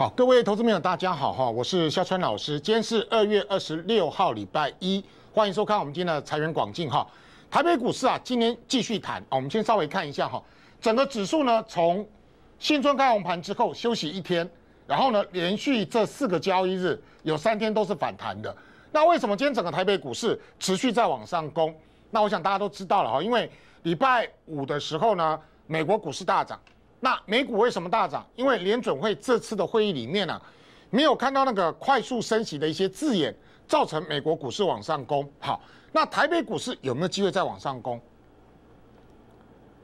好，各位投资朋友，大家好哈，我是肖川老师，今天是二月二十六号，礼拜一，欢迎收看我们今天的财源广进哈。台北股市啊，今天继续啊，我们先稍微看一下哈，整个指数呢，从新春开红盘之后休息一天，然后呢，连续这四个交易日有三天都是反弹的。那为什么今天整个台北股市持续在往上攻？那我想大家都知道了哈，因为礼拜五的时候呢，美国股市大涨。那美股为什么大涨？因为联准会这次的会议里面呢，没有看到那个快速升息的一些字眼，造成美国股市往上攻。好，那台北股市有没有机会再往上攻？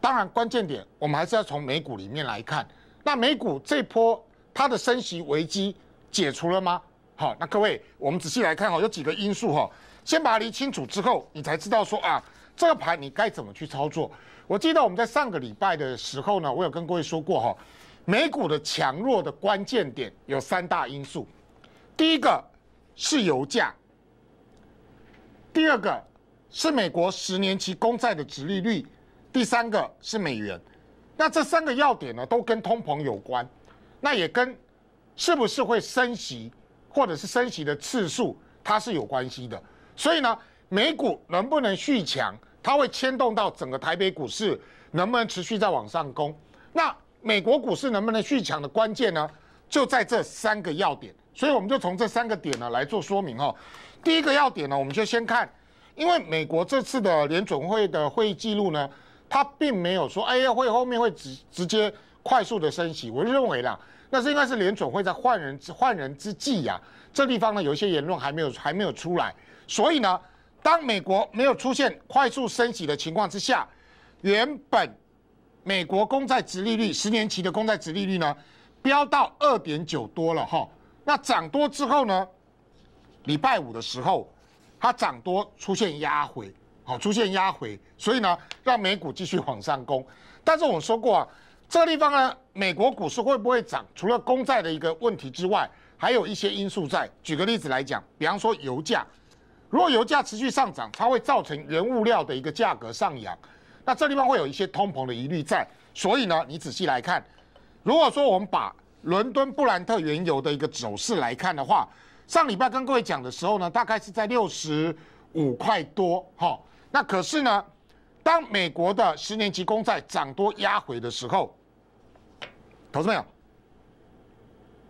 当然，关键点我们还是要从美股里面来看。那美股这波它的升息危机解除了吗？好，那各位，我们仔细来看哈，有几个因素哈，先把它理清楚之后，你才知道说啊。这个盘你该怎么去操作？我记得我们在上个礼拜的时候呢，我有跟各位说过哈，美股的强弱的关键点有三大因素，第一个是油价，第二个是美国十年期公债的殖利率，第三个是美元。那这三个要点呢，都跟通膨有关，那也跟是不是会升息或者是升息的次数，它是有关系的。所以呢。美股能不能续强，它会牵动到整个台北股市能不能持续再往上攻。那美国股市能不能续强的关键呢，就在这三个要点。所以我们就从这三个点呢来做说明哈。第一个要点呢，我们就先看，因为美国这次的联准会的会议记录呢，它并没有说，哎呀，会后面会直直接快速的升息。我认为啦，那是应该是联准会在换人换人之际呀，这地方呢有一些言论还没有还没有出来，所以呢。当美国没有出现快速升息的情况之下，原本美国公债殖利率十年期的公债殖利率呢，飙到二点九多了哈。那涨多之后呢，礼拜五的时候，它涨多出现压回，好出现压回，所以呢，让美股继续往上攻。但是我说过啊，这个地方呢，美国股市会不会涨？除了公债的一个问题之外，还有一些因素在。举个例子来讲，比方说油价。如果油价持续上涨，它会造成原物料的一个价格上扬，那这地方会有一些通膨的疑虑在。所以呢，你仔细来看，如果说我们把伦敦布兰特原油的一个走势来看的话，上礼拜跟各位讲的时候呢，大概是在六十五块多，哈。那可是呢，当美国的十年期公债涨多压回的时候，投资没有，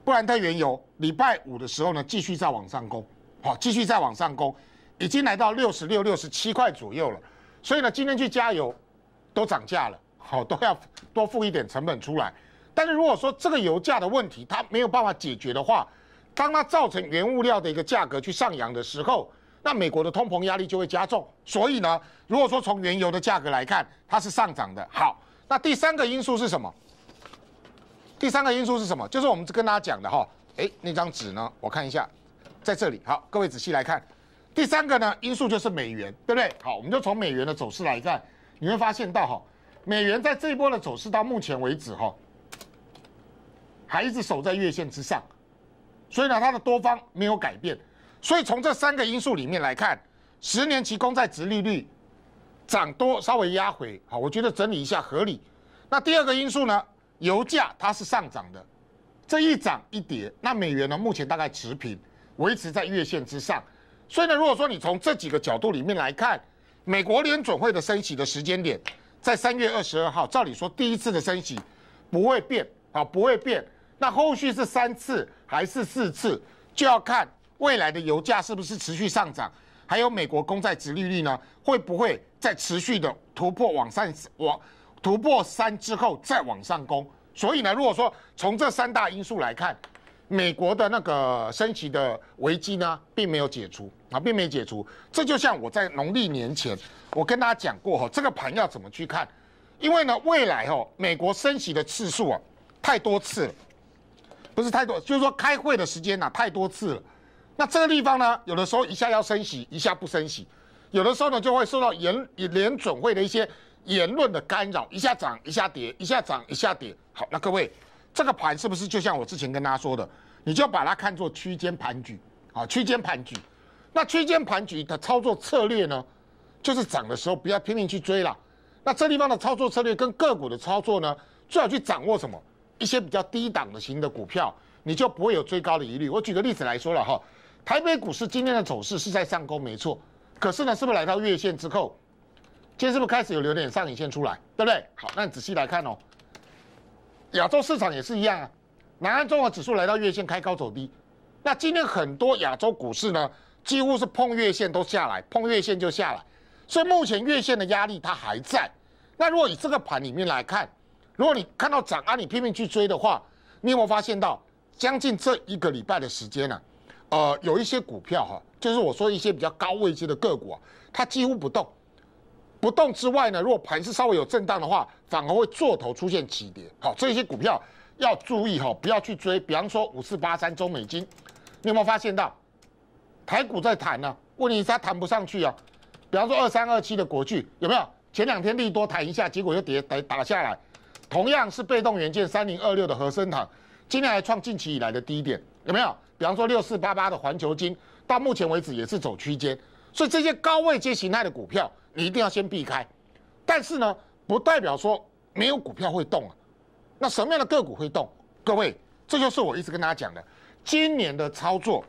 布兰特原油礼拜五的时候呢，继续在往上攻。好，继续再往上攻，已经来到六十六、六十七块左右了。所以呢，今天去加油都涨价了，好，都要多付一点成本出来。但是如果说这个油价的问题它没有办法解决的话，当它造成原物料的一个价格去上扬的时候，那美国的通膨压力就会加重。所以呢，如果说从原油的价格来看，它是上涨的。好，那第三个因素是什么？第三个因素是什么？就是我们跟大家讲的哈，诶，那张纸呢？我看一下。在这里，好，各位仔细来看，第三个呢因素就是美元，对不对？好，我们就从美元的走势来看，你会发现到哈，美元在这一波的走势到目前为止哈，还一直守在月线之上，所以呢它的多方没有改变。所以从这三个因素里面来看，十年期公债殖利率涨多稍微压回，好，我觉得整理一下合理。那第二个因素呢，油价它是上涨的，这一涨一跌，那美元呢目前大概持平。维持在月线之上，所以呢，如果说你从这几个角度里面来看，美国联准会的升息的时间点在三月二十二号，照理说第一次的升息不会变，啊不会变，那后续是三次还是四次，就要看未来的油价是不是持续上涨，还有美国公债殖利率呢会不会再持续的突破往上往突破三之后再往上攻，所以呢，如果说从这三大因素来看。美国的那个升息的危机呢，并没有解除啊，并没解除。这就像我在农历年前，我跟大家讲过哈，这个盘要怎么去看？因为呢，未来哈，美国升息的次数啊，太多次了，不是太多，就是说开会的时间呢，太多次了。那这个地方呢，有的时候一下要升息，一下不升息；有的时候呢，就会受到言联准会的一些言论的干扰，一下涨，一下跌，一下涨，一下跌。好，那各位。这个盘是不是就像我之前跟大家说的，你就把它看作区间盘局，啊？区间盘局。那区间盘局的操作策略呢，就是涨的时候不要拼命去追了。那这地方的操作策略跟个股的操作呢，最好去掌握什么？一些比较低档的型的股票，你就不会有追高的疑虑。我举个例子来说了哈，台北股市今天的走势是在上攻，没错。可是呢，是不是来到月线之后，今天是不是开始有留点上影线出来，对不对？好，那你仔细来看哦。亚洲市场也是一样啊，南岸综合指数来到月线开高走低，那今天很多亚洲股市呢，几乎是碰月线都下来，碰月线就下来，所以目前月线的压力它还在。那如果以这个盘里面来看，如果你看到涨啊，你拼命去追的话，你有没有发现到将近这一个礼拜的时间呢？呃，有一些股票哈，就是我说一些比较高位置的个股啊，它几乎不动。不动之外呢，如果盘势稍微有震荡的话，反而会做头出现起跌。好，这些股票要注意哈，不要去追。比方说五四八三中美金，你有没有发现到台股在弹呢？问题是它弹不上去啊。比方说二三二七的国巨有没有？前两天利多弹一下，结果又跌打下来。同样是被动元件三零二六的和声堂，今天还创近期以来的低点，有没有？比方说六四八八的环球金，到目前为止也是走区间。所以这些高位接形态的股票。你一定要先避开，但是呢，不代表说没有股票会动啊。那什么样的个股会动？各位，这就是我一直跟大家讲的，今年的操作，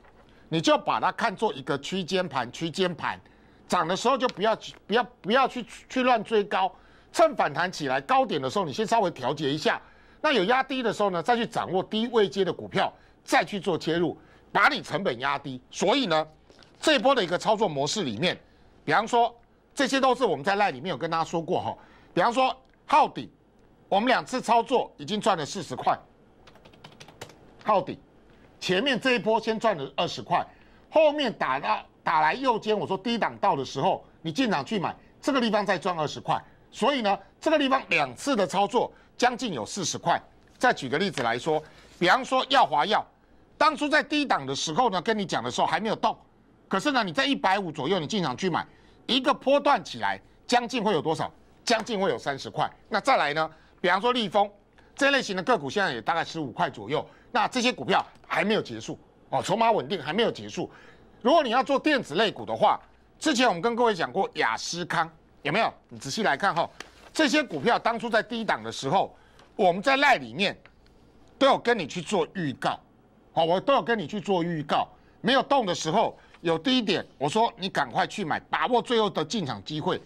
你就把它看作一个区间盘，区间盘涨的时候就不要去，不要不要去去乱追高，趁反弹起来高点的时候，你先稍微调节一下。那有压低的时候呢，再去掌握低位接的股票，再去做切入，把你成本压低。所以呢，这波的一个操作模式里面，比方说。这些都是我们在赖里面有跟大家说过哈，比方说号底，我们两次操作已经赚了四十块。号底，前面这一波先赚了二十块，后面打到打来右肩，我说低档到的时候你进场去买，这个地方再赚二十块。所以呢，这个地方两次的操作将近有四十块。再举个例子来说，比方说耀华药，当初在低档的时候呢，跟你讲的时候还没有动，可是呢，你在一百五左右你进场去买。一个波段起来将近会有多少？将近会有三十块。那再来呢？比方说立丰这类型的个股，现在也大概十五块左右。那这些股票还没有结束哦，筹码稳定还没有结束。如果你要做电子类股的话，之前我们跟各位讲过雅斯康有没有？你仔细来看哈，这些股票当初在低档的时候，我们在赖里面都有跟你去做预告，好，我都有跟你去做预告，没有动的时候。有第一点，我说你赶快去买，把握最后的进场机会。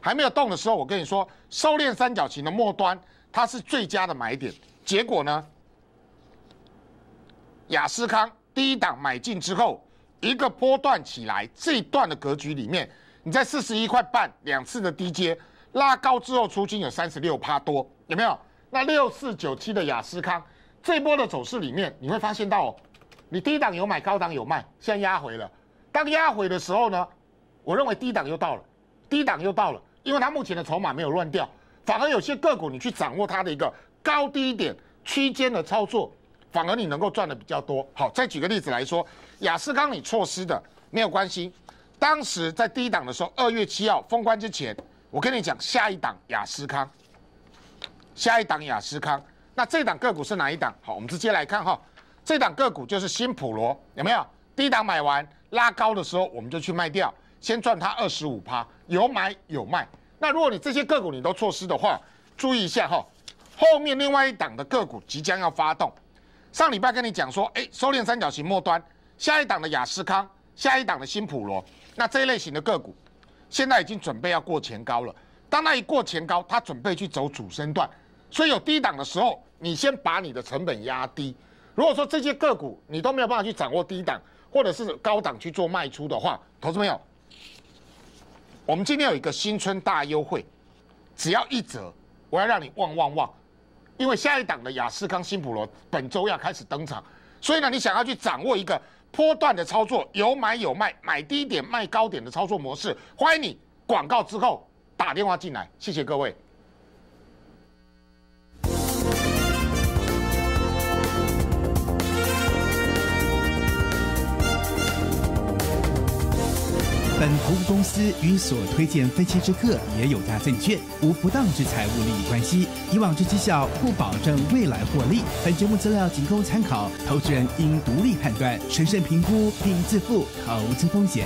还没有动的时候，我跟你说，收敛三角形的末端，它是最佳的买点。结果呢，雅斯康第一档买进之后，一个波段起来，这一段的格局里面，你在四十一块半两次的低阶拉高之后，出金有三十六趴多，有没有？那六四九七的雅斯康，这波的走势里面，你会发现到。你低档有买，高档有卖，现在压回了。当压回的时候呢，我认为低档又到了，低档又到了，因为它目前的筹码没有乱掉，反而有些个股你去掌握它的一个高低点区间的操作，反而你能够赚的比较多。好，再举个例子来说，雅斯康你错失的没有关系，当时在低档的时候，二月七号封关之前，我跟你讲下一档雅斯康，下一档雅斯康，那这档个股是哪一档？好，我们直接来看哈。这档个股就是新普罗，有没有？低档买完拉高的时候，我们就去卖掉，先赚它二十五趴，有买有卖。那如果你这些个股你都错失的话，注意一下哈，后面另外一档的个股即将要发动。上礼拜跟你讲说，哎，收敛三角形末端，下一档的雅斯康，下一档的新普罗，那这一类型的个股现在已经准备要过前高了。当它一过前高，它准备去走主升段，所以有低档的时候，你先把你的成本压低。如果说这些个股你都没有办法去掌握低档或者是高档去做卖出的话，投资朋友，我们今天有一个新春大优惠，只要一折，我要让你旺旺旺！因为下一档的雅思康新普罗本周要开始登场，所以呢，你想要去掌握一个波段的操作，有买有卖，买低点卖高点的操作模式，欢迎你广告之后打电话进来，谢谢各位。本服务公司与所推荐分期之客也有家证券无不当之财务利益关系，以往之绩效不保证未来获利。本节目资料仅供参考，投资人应独立判断、审慎评估并自负投资风险。